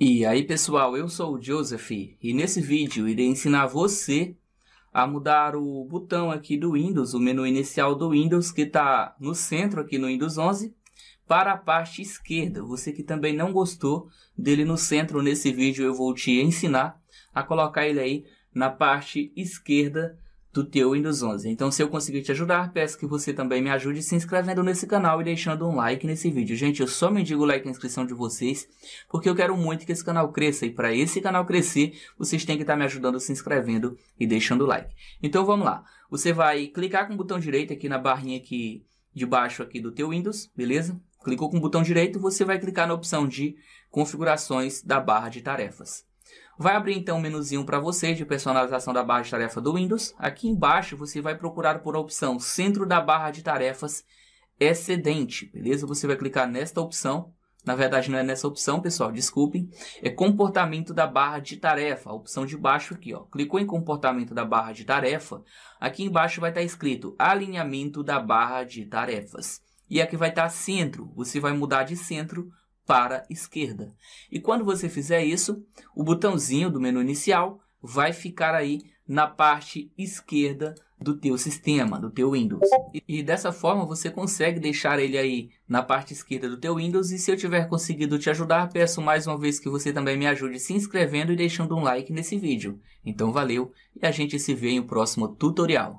E aí pessoal, eu sou o Joseph e nesse vídeo irei ensinar você a mudar o botão aqui do Windows, o menu inicial do Windows que está no centro aqui no Windows 11 para a parte esquerda. Você que também não gostou dele no centro nesse vídeo eu vou te ensinar a colocar ele aí na parte esquerda do teu Windows 11. Então, se eu conseguir te ajudar, peço que você também me ajude se inscrevendo nesse canal e deixando um like nesse vídeo. Gente, eu só me o like e inscrição de vocês, porque eu quero muito que esse canal cresça. E para esse canal crescer, vocês têm que estar tá me ajudando se inscrevendo e deixando like. Então, vamos lá. Você vai clicar com o botão direito aqui na barrinha aqui de baixo aqui do teu Windows, beleza? Clicou com o botão direito, você vai clicar na opção de configurações da barra de tarefas. Vai abrir então um menuzinho para você de personalização da barra de tarefa do Windows. Aqui embaixo você vai procurar por a opção Centro da barra de tarefas excedente, beleza? Você vai clicar nesta opção. Na verdade não é nessa opção, pessoal, desculpem. É comportamento da barra de tarefa, a opção de baixo aqui, ó. Clicou em comportamento da barra de tarefa, aqui embaixo vai estar tá escrito alinhamento da barra de tarefas. E aqui vai estar tá centro, você vai mudar de centro para a esquerda. E quando você fizer isso, o botãozinho do menu inicial vai ficar aí na parte esquerda do teu sistema, do teu Windows. E, dessa forma você consegue deixar ele aí na parte esquerda do teu Windows e se eu tiver conseguido te ajudar, peço mais uma vez que você também me ajude se inscrevendo e deixando um like nesse vídeo. Então valeu e a gente se vê em um próximo tutorial.